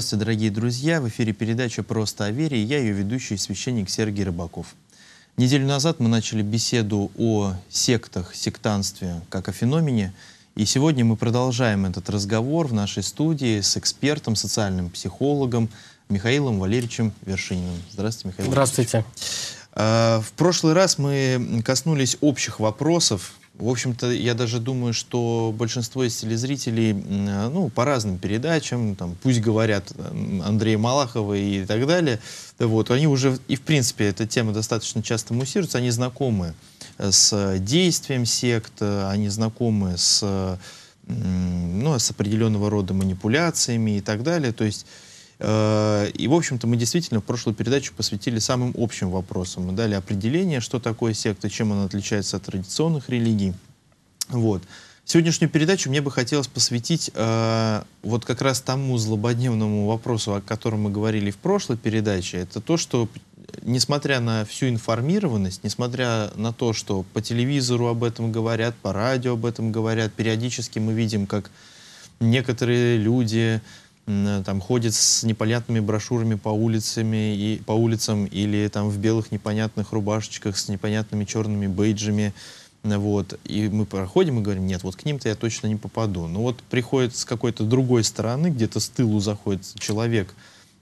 Здравствуйте, дорогие друзья! В эфире передача «Просто о вере» и я, ее ведущий, священник Сергей Рыбаков. Неделю назад мы начали беседу о сектах, сектанстве как о феномене, и сегодня мы продолжаем этот разговор в нашей студии с экспертом, социальным психологом Михаилом Валерьевичем Вершининым. Здравствуйте, Михаил Здравствуйте. А, в прошлый раз мы коснулись общих вопросов, в общем-то, я даже думаю, что большинство из телезрителей, э, ну, по разным передачам, там, пусть говорят Андрея Малахова и так далее, да, вот, они уже, и в принципе, эта тема достаточно часто муссируется, они знакомы э, с действием сект, э, они знакомы с, ну, с определенного рода манипуляциями и так далее, то есть Э, и, в общем-то, мы действительно в прошлую передачу посвятили самым общим вопросам. Мы дали определение, что такое секта, чем она отличается от традиционных религий. Вот. Сегодняшнюю передачу мне бы хотелось посвятить э, вот как раз тому злободневному вопросу, о котором мы говорили в прошлой передаче. Это то, что несмотря на всю информированность, несмотря на то, что по телевизору об этом говорят, по радио об этом говорят, периодически мы видим, как некоторые люди Э, там ходит с непонятными брошюрами по улицами и по улицам или там в белых непонятных рубашечках с непонятными черными бейджами, э, вот, и мы проходим и говорим, нет, вот к ним-то я точно не попаду. Но ну вот приходит с какой-то другой стороны, где-то с тылу заходит человек,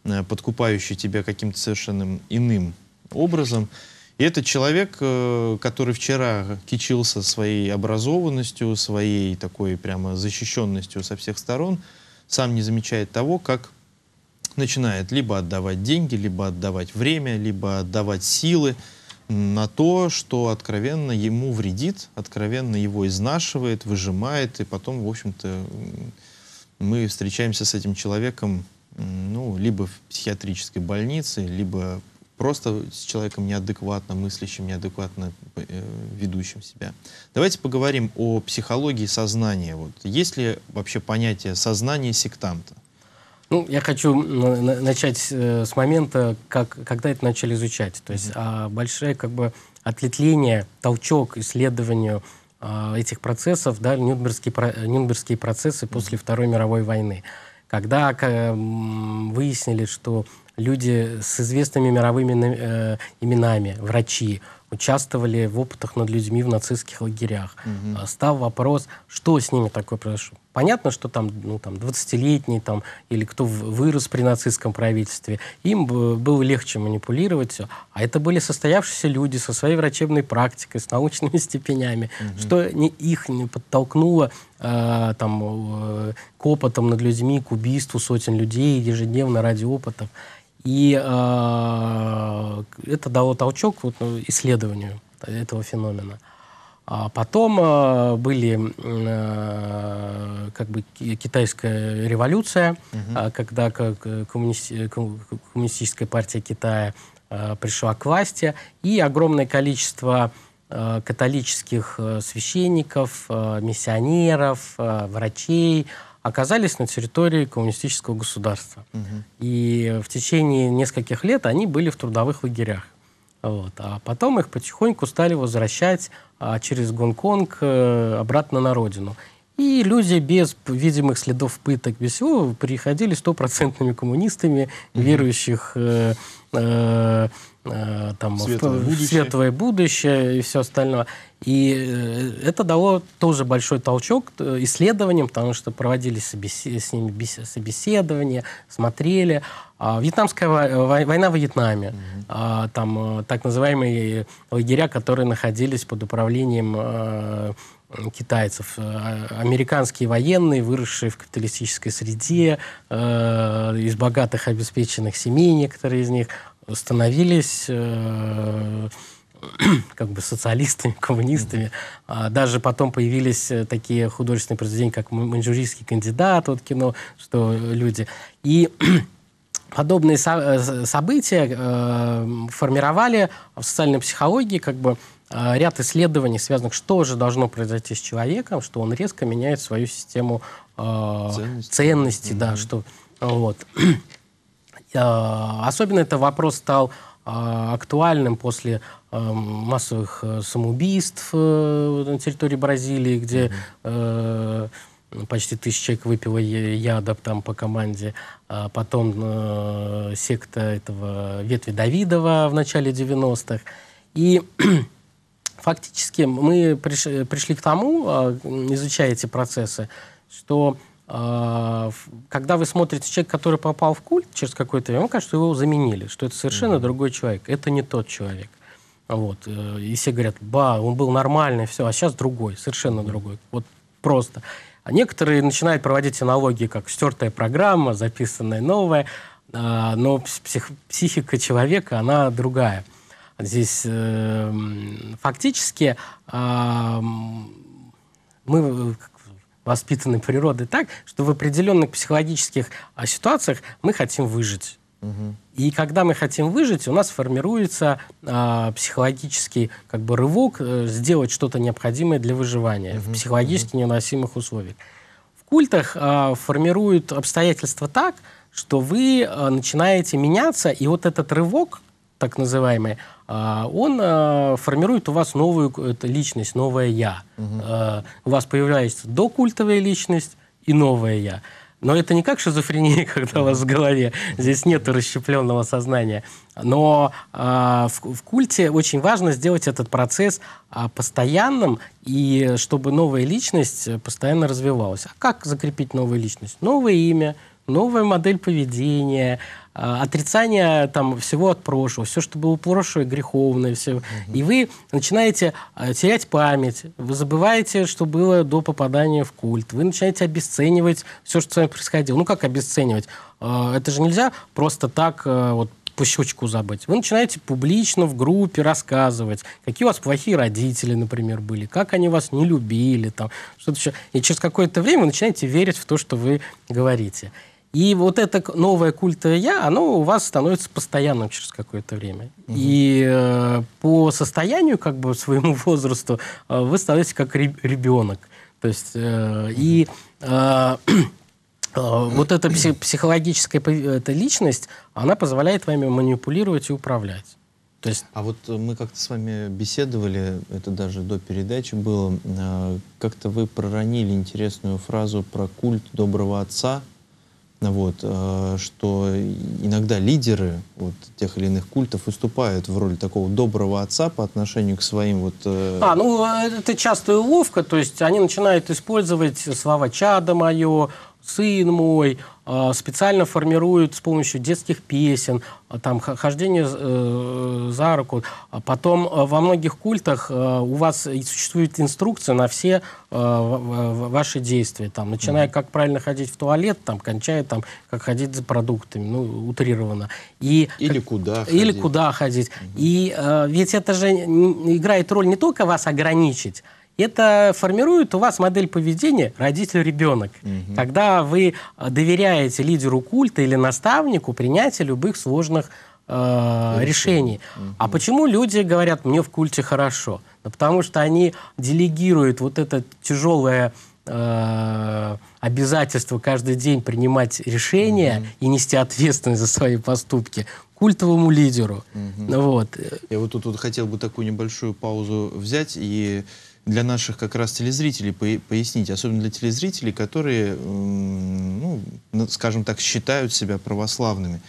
э, подкупающий тебя каким-то совершенно иным образом, и этот человек, который вчера кичился своей образованностью, своей такой прямо защищенностью со всех сторон, сам не замечает того, как начинает либо отдавать деньги, либо отдавать время, либо отдавать силы на то, что откровенно ему вредит, откровенно его изнашивает, выжимает, и потом, в общем-то, мы встречаемся с этим человеком ну, либо в психиатрической больнице, либо просто с человеком неадекватно мыслящим, неадекватно э, ведущим себя. Давайте поговорим о психологии сознания. Вот. Есть ли вообще понятие сознания сектанта? Ну, я хочу начать э, с момента, как, когда это начали изучать. То есть mm большое как бы отлетление, толчок исследованию а, этих процессов, да, нюрнбергские, нюрнбергские процессы после Второй мировой войны когда эм, выяснили, что люди с известными мировыми э, именами, врачи, участвовали в опытах над людьми в нацистских лагерях. Угу. Стал вопрос, что с ними такое произошло. Понятно, что там, ну, там 20-летний там, или кто вырос при нацистском правительстве, им было легче манипулировать все. А это были состоявшиеся люди со своей врачебной практикой, с научными степенями, угу. что не, их не подтолкнуло э, там, э, к опытам над людьми, к убийству сотен людей ежедневно ради опытов. И э, это дало толчок вот, ну, исследованию этого феномена. А потом э, были э, как бы китайская революция, угу. когда как, коммуни... коммунистическая партия Китая э, пришла к власти, и огромное количество э, католических э, священников, э, миссионеров, э, врачей, оказались на территории коммунистического государства. Угу. И в течение нескольких лет они были в трудовых лагерях. Вот. А потом их потихоньку стали возвращать а, через Гонконг э, обратно на родину. И люди без видимых следов пыток, без всего, приходили стопроцентными коммунистами, угу. верующих э, э, э, там, светлое в, будущее. светлое будущее и все остальное. И э, это дало тоже большой толчок э, исследованиям, потому что проводились собеси- с ними собеседования, смотрели. А, вьетнамская э, война в Вьетнаме, mm-hmm. там так называемые лагеря, которые находились под управлением китайцев. Э, американские военные, выросшие в капиталистической среде, э, из богатых обеспеченных семей некоторые из них, становились э, как бы социалистами, коммунистами. А даже потом появились э, такие художественные произведения, как «Маньчжурийский кандидат» вот кино, что люди. И подобные со э, события э, формировали в социальной психологии как бы а, ряд исследований, связанных, что же должно произойти с человеком, что он резко меняет свою систему э, ценностей, ценности, mm да, что вот. А, особенно это вопрос стал актуальным после массовых э, самоубийств э, на территории Бразилии, где э, почти тысяча человек выпило яда там по команде. Потом секта этого ветви Давидова в начале 90-х. И фактически мы приш, пришли к тому, а, изучая эти процессы, что а, когда вы смотрите человек, который попал в культ через какое-то время, вам кажется, что его заменили, что это совершенно mm-hmm. другой человек, это не тот человек. Вот. Э, и все говорят, ба, он был нормальный, все, а сейчас другой, совершенно другой. Вот просто. А некоторые начинают проводить аналогии, как стертая программа, записанная новая, а, но псих, психика человека, она другая. Здесь э, фактически а, э, мы воспитаны природой так, что в определенных психологических а, ситуациях мы хотим выжить. И когда мы хотим выжить, у нас формируется э, психологический как бы рывок э, сделать что-то необходимое для выживания угу, в психологически угу. невыносимых условиях. В культах э, формируют обстоятельства так, что вы э, начинаете меняться, и вот этот рывок так называемый, а, он а, формирует у вас новую личность, новое «я». Угу. У вас появляется докультовая личность и новое «я». Но это не как шизофрения, когда у вас в голове. Здесь нет расщепленного сознания. Но э, в, в культе очень важно сделать этот процесс э, постоянным, и чтобы новая личность постоянно развивалась. А как закрепить новую личность? Новое имя, новая модель поведения, а, отрицание там всего от прошлого, все, что было прошлое, греховное, все. Угу. И вы начинаете а, терять память, вы забываете, что было до попадания в культ, вы начинаете обесценивать все, что с вами происходило. Ну как обесценивать? А, это же нельзя просто так вот по щелчку забыть. Вы начинаете публично в группе рассказывать, какие у вас плохие родители, например, были, как они вас не любили, там, что-то еще. И через какое-то время вы начинаете верить в то, что вы говорите. И вот это новое культовое «я», оно у вас становится постоянным через какое-то время. Угу. И э, по состоянию, как бы, своему возрасту, э, вы становитесь как ребенок. То есть, э, и э, э, вот эта психологическая эта личность, она позволяет вами манипулировать и управлять. То есть... А вот э, мы как-то с вами беседовали, это даже до передачи было, э, как-то вы проронили интересную фразу про культ доброго отца, вот, э, что иногда лидеры вот, тех или иных культов выступают в роли такого доброго отца по отношению к своим вот... Э, а, ну, э, это частая уловка, то есть они начинают использовать слова «чадо мое», сын мой, а, специально формируют с помощью детских песен, а, там, хождение э, за руку. А потом э, во многих культах э, у вас существует инструкция на все ваши действия, там, начиная, как правильно ходить в туалет, там, кончая, там, как ходить за продуктами, ну, утрированно. И, или куда Или куда ходить. Угу. И ведь это же играет роль не только вас ограничить, это формирует у вас модель поведения родитель-ребенок. Угу. Когда вы доверяете лидеру культа или наставнику принятие любых сложных э, решений. Угу. А почему люди говорят, мне в культе хорошо? Да потому что они делегируют вот это тяжелое э, обязательство каждый день принимать решения угу. и нести ответственность за свои поступки культовому лидеру. Угу. Вот. Я вот тут вот хотел бы такую небольшую паузу взять и для наших как раз телезрителей пояснить, особенно для телезрителей, которые, ну, скажем так, считают себя православными,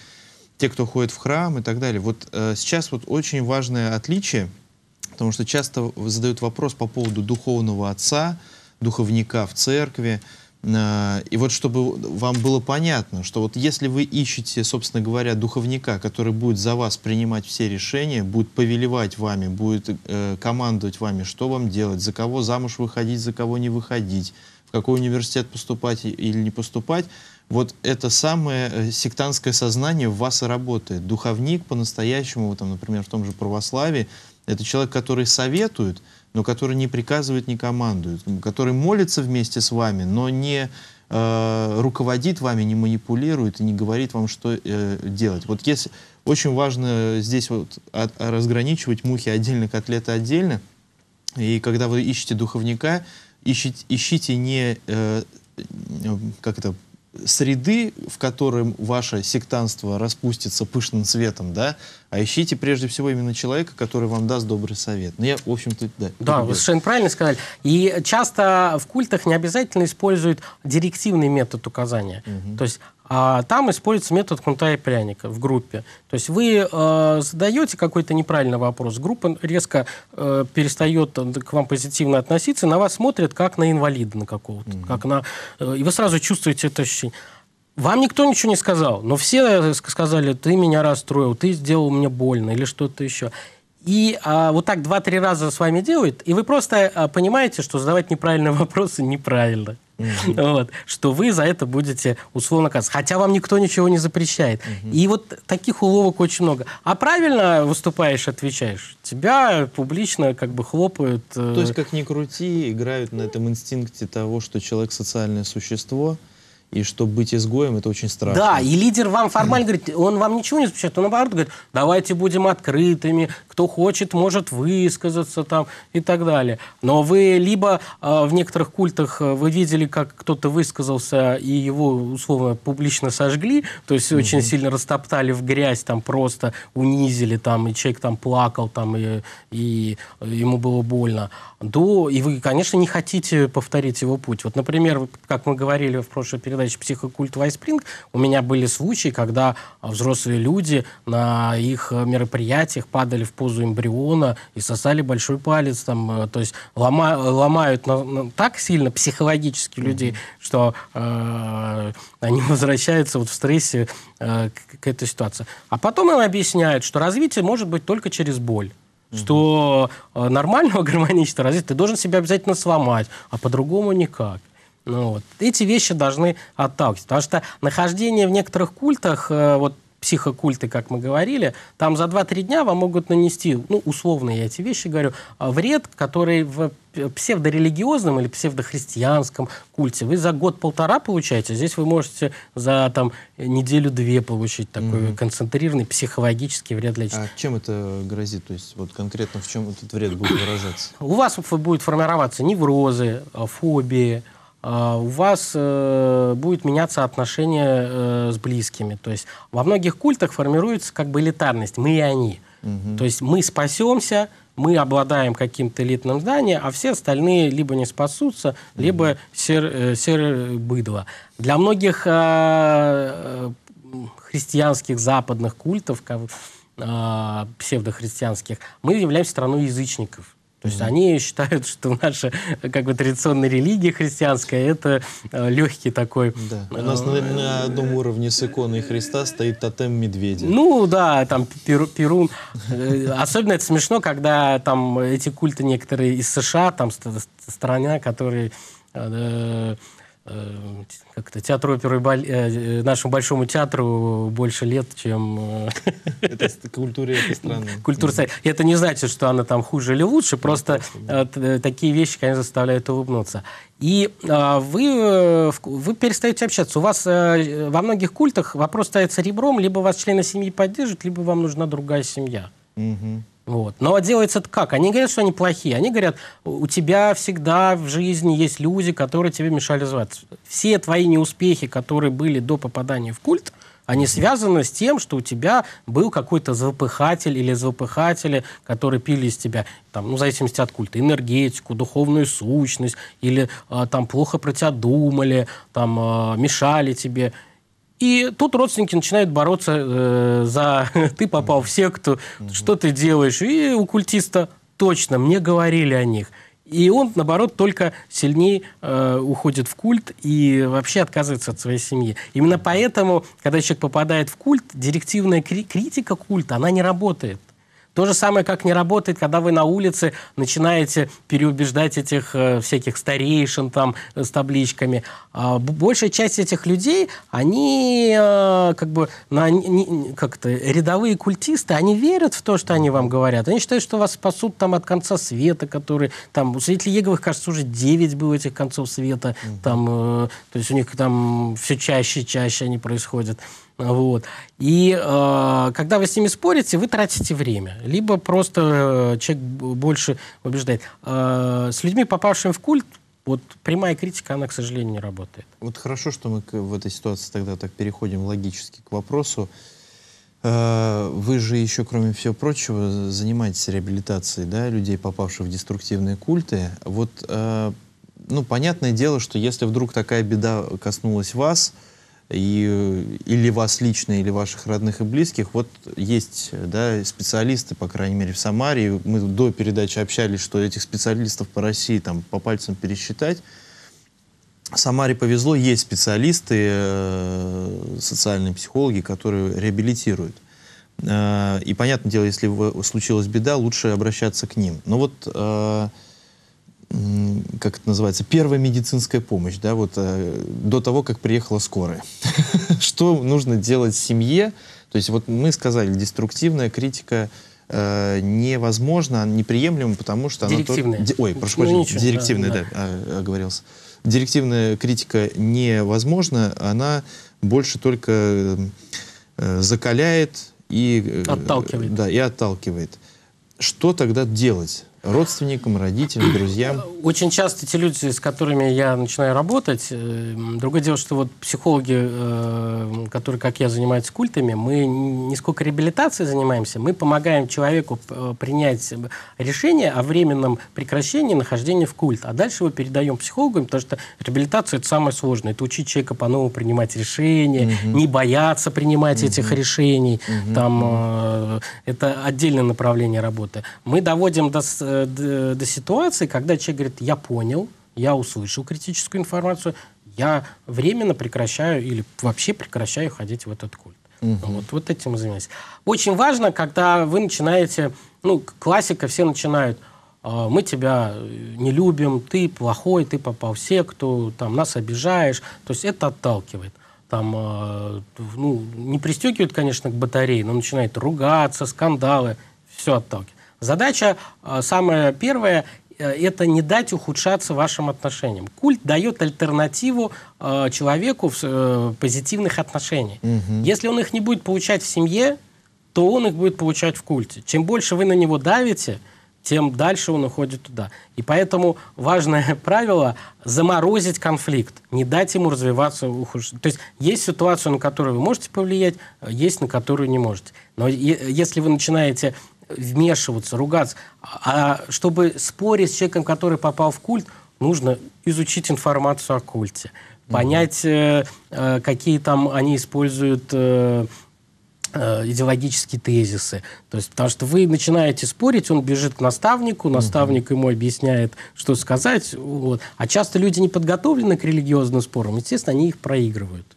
те, кто ходит в храм и так далее. Вот э, сейчас вот очень важное отличие, потому что часто задают вопрос по поводу духовного отца, духовника в церкви, а, и вот чтобы вам было понятно, что вот если вы ищете, собственно говоря, духовника, который будет за вас принимать все решения, будет повелевать вами, будет э, командовать вами, что вам делать, за кого замуж выходить, за кого не выходить, в какой университет поступать или не поступать, вот это самое э, сектантское сознание в вас и работает. Духовник по-настоящему, там, например, в том же православии, это человек, который советует, но который не приказывает, не командует, который молится вместе с вами, но не э, руководит вами, не манипулирует и не говорит вам, что э, делать. Вот если очень важно здесь вот от, разграничивать мухи отдельно, котлеты отдельно. И когда вы ищете духовника, ищите, ищите не э, как это среды, в котором ваше сектантство распустится пышным цветом, да, а ищите прежде всего именно человека, который вам даст добрый совет. Ну, я, в общем-то, да. Да, вы совершенно правильно сказали. И часто в культах не обязательно используют директивный метод указания. Угу. То есть а там используется метод кнута и пряника в группе. То есть вы э, задаете какой-то неправильный вопрос, группа резко э, перестает э, к вам позитивно относиться, на вас смотрят как на инвалида на какого-то, угу. как на... Э, и вы сразу чувствуете это ощущение. Вам никто ничего не сказал, но все э, сказали, ты меня расстроил, ты сделал мне больно или что-то еще. И а, вот так два-три раза с вами делают, и вы просто а, понимаете, что задавать неправильные вопросы неправильно. Mm-hmm. Вот, что вы за это будете условно казаться. Хотя вам никто ничего не запрещает. Mm-hmm. И вот таких уловок очень много. А правильно выступаешь, отвечаешь. Тебя публично как бы хлопают. Э. То есть, как ни крути, играют на этом инстинкте того, что человек социальное существо, и что быть изгоем это очень страшно. Да, и лидер вам формально говорит, он вам ничего не запрещает, он наоборот говорит, давайте будем открытыми, кто хочет, может высказаться там и так далее. Но вы либо а, в некоторых культах э, вы видели, как кто-то высказался и его условно публично сожгли, то есть mm-hmm. очень сильно растоптали в грязь, там просто унизили, там и человек там плакал, там и, и ему было больно. До и вы, конечно, не хотите повторить его путь. Вот, например, как мы говорили в прошлой передаче "Психокульт Вайспринг", у меня были случаи, когда взрослые люди на их э, мероприятиях падали в позу позу эмбриона и сосали большой палец, там, э, то есть лома, ломают на, на, так сильно психологически mm-hmm. людей, что э, они возвращаются вот в стрессе э, к, к этой ситуации. А потом он объясняет, что развитие может быть только через боль что угу. нормального гармоничного развития ты должен себя обязательно сломать, а по-другому никак. Ну, вот. Эти вещи должны отталкивать. Потому что нахождение в некоторых культах, э, вот психокульты, как мы говорили, там за 2-3 дня вам могут нанести, ну, условно я эти вещи говорю, а, вред, который в псевдорелигиозном или псевдохристианском культе вы за год-полтора получаете, здесь вы можете за там неделю-две получить такой mm-hmm. концентрированный психологический вред для человека. А чем это грозит? То есть вот конкретно в чем этот вред будет выражаться? У вас будет формироваться неврозы, а, фобии, а, у вас э, будет меняться отношение э, с близкими. То есть во многих культах формируется как бы элитарность «мы и они». Угу. То есть мы спасемся, мы обладаем каким-то элитным зданием, а все остальные либо не спасутся, угу. либо сер, э, сер э, быдло. Для многих э, христианских западных культов, э, псевдохристианских, мы являемся страной язычников. То есть mm-hmm. они считают, что наша как бы традиционная религия христианская это э, легкий такой. Да. Э, У нас на, на одном уровне с иконой Христа стоит тотем медведя. Ну да, там перу, Перун. Э, особенно это смешно, когда там эти культы некоторые из США, там страна, которые э, Э, как-то театру оперы бол... Э, э, нашему большому театру больше лет, чем... Это культура этой страны. Культура Это не значит, что она там хуже или лучше, ну, просто такие вещи, конечно, заставляют улыбнуться. И вы, вы перестаете общаться. У вас во многих культах вопрос ставится ребром, либо вас члены семьи поддержат, либо вам нужна другая семья. Вот. Но делается это как? Они говорят, что они плохие. Они говорят, у тебя всегда в жизни есть люди, которые тебе мешали развиваться. Все твои неуспехи, которые были до попадания в культ, они связаны с тем, что у тебя был какой-то запыхатель или запыхатели, которые пили из тебя, там, ну, в зависимости от культа, энергетику, духовную сущность, или э, там плохо про тебя думали, там э, мешали тебе. И тут родственники начинают бороться э, за «ты попал в секту, mm-hmm. что ты делаешь?» И у культиста точно, мне говорили о них. И он, наоборот, только сильнее э, уходит в культ и вообще отказывается от своей семьи. Именно поэтому, когда человек попадает в культ, директивная кри- критика культа, она не работает. То же самое, как не работает, когда вы на улице начинаете переубеждать этих э, всяких старейшин там э, с табличками. А большая часть этих людей, они э, как бы на, не, как-то рядовые культисты, они верят в то, что они вам говорят. Они считают, что вас спасут там от конца света, который там у свидетелей Еговых, кажется, уже 9 было этих концов света. Mm-hmm. Там, э, то есть у них там все чаще и чаще они происходят. Вот. И э, когда вы с ними спорите, вы тратите время. Либо просто э, человек больше убеждает. Э, с людьми, попавшими в культ, вот прямая критика, она, к сожалению, не работает. Вот хорошо, что мы в этой ситуации тогда так переходим логически к вопросу. Э, вы же еще, кроме всего прочего, занимаетесь реабилитацией да, людей, попавших в деструктивные культы. Вот, э, ну, понятное дело, что если вдруг такая беда коснулась вас, э, и, или вас лично, или ваших родных и близких. Вот есть да, специалисты, по крайней мере, в Самаре. Мы до передачи общались, что этих специалистов по России там, по пальцам пересчитать. Самаре повезло, есть специалисты, э, социальные психологи, которые реабилитируют. Э, и, понятное дело, если случилась беда, лучше обращаться к ним. Но ну вот э, как это называется, первая медицинская помощь, да, вот э, до того, как приехала скорая. Что нужно делать семье? То есть вот мы сказали, деструктивная критика э, невозможна, неприемлема, потому что она... Директивная. Ой, прошу прощения, директивная, да, да а, оговорился. Директивная критика невозможна, она больше только э, закаляет и... Э, отталкивает. Да, и отталкивает. Что тогда делать? родственникам, родителям, друзьям? Очень часто те люди, с которыми я начинаю работать, э, другое дело, что вот психологи, э, которые, как я, занимаются культами, мы не сколько реабилитацией занимаемся, мы помогаем человеку э, принять решение о временном прекращении нахождения в культ, а дальше его передаем психологам, потому что реабилитация – это самое сложное, это учить человека по-новому принимать решения, угу. не бояться принимать угу. этих решений, угу. там, угу. это отдельное направление работы. Мы доводим до Э, э, до, ситуации, когда человек говорит, я понял, я услышал критическую информацию, я временно прекращаю или вообще прекращаю ходить в этот культ. Угу. Вот, вот этим и занимаюсь. Очень важно, когда вы начинаете, ну, классика, все начинают, «А, мы тебя э, не любим, ты плохой, ты попал в секту, там, нас обижаешь. То есть это отталкивает. Там, ну, не пристегивают, конечно, к батарее, но начинают ругаться, скандалы, все отталкивает. Задача э, самая первая э, это не дать ухудшаться вашим отношениям. Культ дает альтернативу э, человеку в, э, позитивных отношениях. Угу. Если он их не будет получать в семье, то он их будет получать в культе. Чем больше вы на него давите, тем дальше он уходит туда. И поэтому важное правило – заморозить конфликт, не дать ему развиваться, ухудшить. То есть есть ситуация, на которую вы можете повлиять, э, есть на которую не можете. Но если вы начинаете вмешиваться, ругаться. А чтобы спорить с человеком, который попал в культ, нужно изучить информацию о культе, понять, э, э, какие там они используют э, э, идеологические тезисы. То есть, потому что вы начинаете спорить, он бежит к наставнику, наставник ему объясняет, что сказать. Вот. А часто люди не подготовлены к религиозным спорам, естественно, они их проигрывают.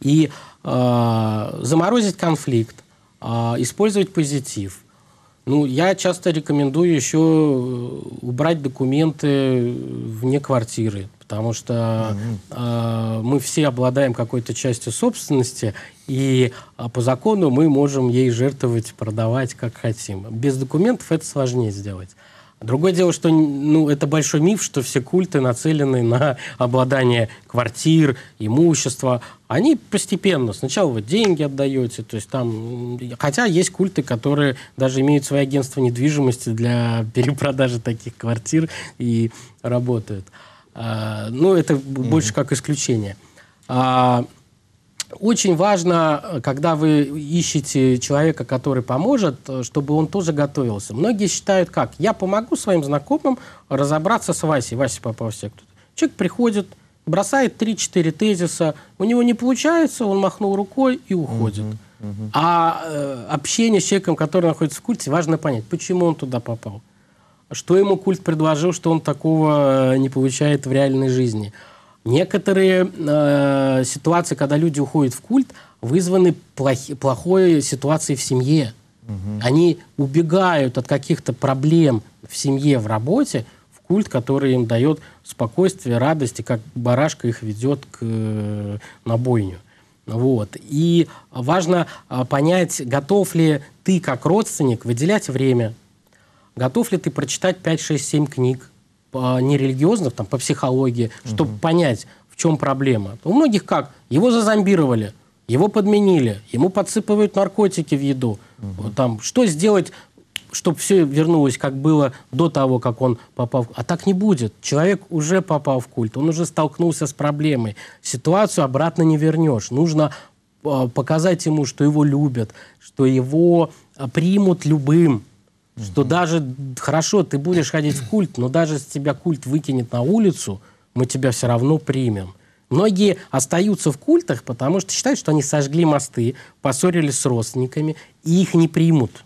И э, заморозить конфликт, э, использовать позитив – ну, я часто рекомендую еще э, убрать документы э, вне квартиры, потому что mm-hmm. э, мы все обладаем какой-то частью собственности, и а, по закону мы можем ей жертвовать, продавать как хотим. Без документов это сложнее сделать. Другое дело, что ну, это большой миф, что все культы нацелены на обладание квартир, имущества. Они постепенно. Сначала вы деньги отдаете, то есть там... Хотя есть культы, которые даже имеют свои агентства недвижимости для перепродажи таких квартир и работают. А, ну, это mm-hmm. больше как исключение. А, очень важно, когда вы ищете человека, который поможет, чтобы он тоже готовился. Многие считают как? Я помогу своим знакомым разобраться с Васей. Вася попал в секту. Человек приходит, бросает 3-4 тезиса, у него не получается, он махнул рукой и уходит. Угу, угу. А э, общение с человеком, который находится в культе, важно понять, почему он туда попал. Что ему культ предложил, что он такого э, не получает в реальной жизни – Некоторые э, ситуации, когда люди уходят в культ, вызваны плохи, плохой ситуацией в семье. Угу. Они убегают от каких-то проблем в семье, в работе, в культ, который им дает спокойствие, радость, и как барашка их ведет к, э, на Вот. И важно э, понять, готов ли ты как родственник выделять время, готов ли ты прочитать 5, 6, 7 книг, нерелигиозных, там, по психологии, чтобы угу. понять, в чем проблема. У многих как? Его зазомбировали, его подменили, ему подсыпывают наркотики в еду. Угу. Там, что сделать, чтобы все вернулось, как было до того, как он попал в А так не будет. Человек уже попал в культ, он уже столкнулся с проблемой. Ситуацию обратно не вернешь. Нужно а, показать ему, что его любят, что его а, примут любым, что даже, хорошо, ты будешь ходить в культ, но даже если тебя культ выкинет на улицу, мы тебя все равно примем. Многие остаются в культах, потому что считают, что они сожгли мосты, поссорились с родственниками, и их не примут.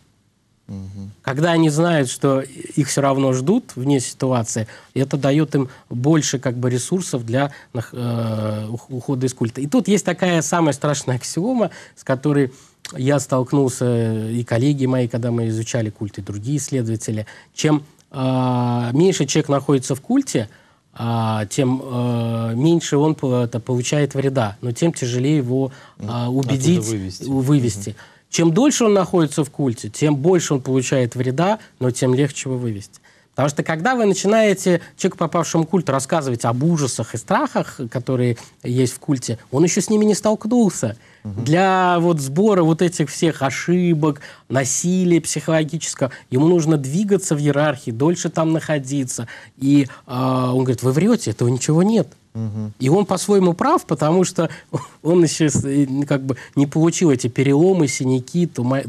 Угу. Когда они знают, что их все равно ждут вне ситуации, это дает им больше как бы, ресурсов для э, ухода из культа. И тут есть такая самая страшная аксиома, с которой я столкнулся, и коллеги мои, когда мы изучали культы, другие исследователи, чем э, меньше человек находится в культе, э, тем э, меньше он это, получает вреда, но тем тяжелее его э, убедить, Оттуда вывести. вывести. Угу. Чем дольше он находится в культе, тем больше он получает вреда, но тем легче его вывести. Потому что когда вы начинаете человеку, попавшему в культ, рассказывать об ужасах и страхах, которые есть в культе, он еще с ними не столкнулся. Для вот сбора вот этих всех ошибок, насилия психологического, ему нужно двигаться в иерархии, дольше там находиться. И э, он говорит, вы врете, этого ничего нет. И он по-своему прав, потому что он еще ну, как бы не получил эти переломы, синяки. Тума...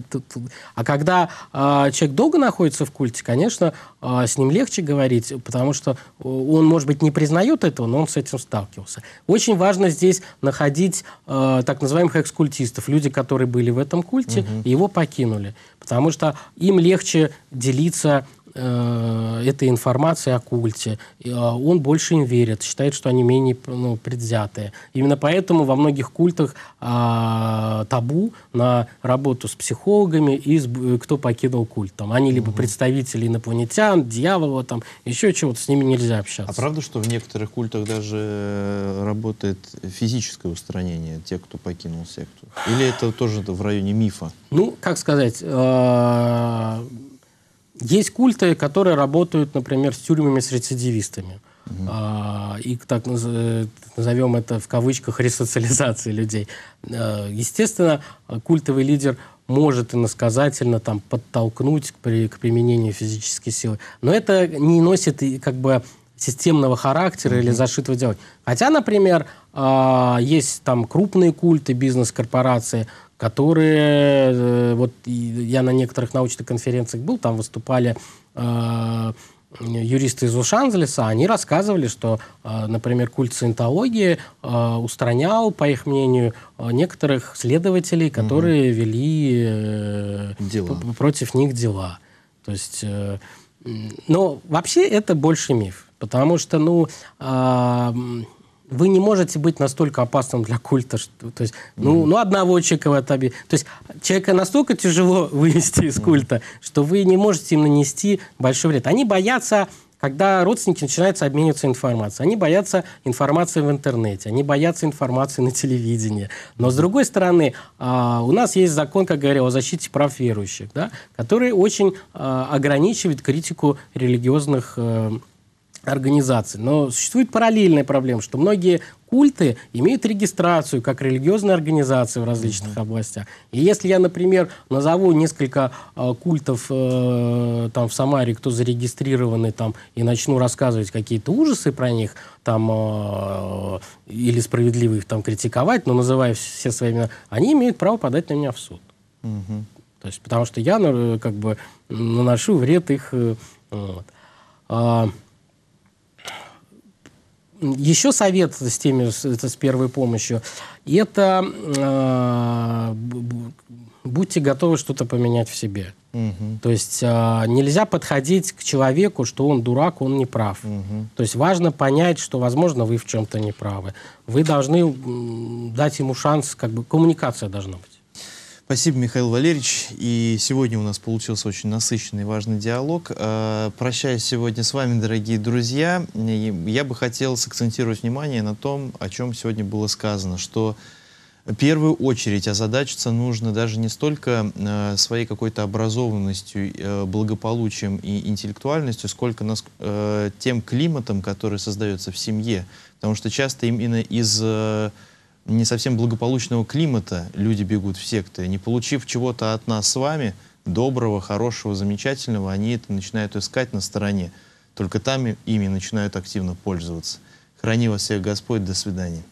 А когда э, человек долго находится в культе, конечно, э, с ним легче говорить, потому что он, может быть, не признает этого, но он с этим сталкивался. Очень важно здесь находить э, так называемых экскультистов, люди, которые были в этом культе, угу. и его покинули, потому что им легче делиться э, этой информации о культе. А, он больше им верит, считает, что они менее ну, предвзятые. Именно поэтому во многих культах э, табу на работу с психологами и с, кто покинул культ. Там, они либо угу. представители инопланетян, дьявола, там, еще чего-то, с ними нельзя общаться. А правда, что в некоторых культах даже э, работает физическое устранение тех, кто покинул секту? Или это тоже в районе мифа? Ну, как сказать, э, есть культы, которые работают, например, с тюрьмами с рецидивистами. Uh-huh. А, и так э, назовем это в кавычках ресоциализации людей. Э, естественно, культовый лидер может иносказательно там подтолкнуть к, при, к применению физической силы, но это не носит как бы системного характера mm-hmm. или зашитого делать. Хотя, например, э, есть там крупные культы, бизнес-корпорации, которые, э, вот я на некоторых научных конференциях был, там выступали э, юристы из лос они рассказывали, что, а, например, культ саентологии устранял, по их мнению, некоторых следователей, которые угу. вели э, дела. против них дела. То есть э, но вообще это больше миф, потому что, ну, а, вы не можете быть настолько опасным для культа, что, то есть, ну, mm. ну одного человека в этом, то есть человека настолько тяжело вынести из mm. культа, что вы не можете им нанести большой вред. Они боятся когда родственники начинают обмениваться информацией. Они боятся информации в интернете, они боятся информации на телевидении. Но, с другой стороны, а, у нас есть закон, как говорил, о защите прав верующих, да, который очень а, ограничивает критику религиозных э, организаций. Но существует параллельная проблема, что многие культы имеют регистрацию как религиозные организации в различных mm-hmm. областях. И если я, например, назову несколько э, культов э, там в Самаре, кто зарегистрированы там, и начну рассказывать какие-то ужасы про них, там э, или справедливо их там критиковать, но называя все свои имена, они имеют право подать на меня в суд. Mm-hmm. То есть, потому что я э, как бы наношу вред их. Э, вот. А, еще совет с теми, с, это с первой помощью, это э, будьте готовы что-то поменять в себе. Угу. То есть э, нельзя подходить к человеку, что он дурак, он не прав. Угу. То есть важно понять, что, возможно, вы в чем-то не правы. Вы должны дать ему шанс, как бы коммуникация должна быть. Спасибо, Михаил Валерьевич. И сегодня у нас получился очень насыщенный и важный диалог. Э, Прощаясь сегодня с вами, дорогие друзья, я бы хотел сакцентировать внимание на том, о чем сегодня было сказано, что в первую очередь озадачиться нужно даже не столько э, своей какой-то образованностью, э, благополучием и интеллектуальностью, сколько тем климатом, который создается в семье. Потому что часто именно из не совсем благополучного климата люди бегут в секты. Не получив чего-то от нас с вами, доброго, хорошего, замечательного, они это начинают искать на стороне. Только там ими начинают активно пользоваться. Храни вас всех Господь, до свидания.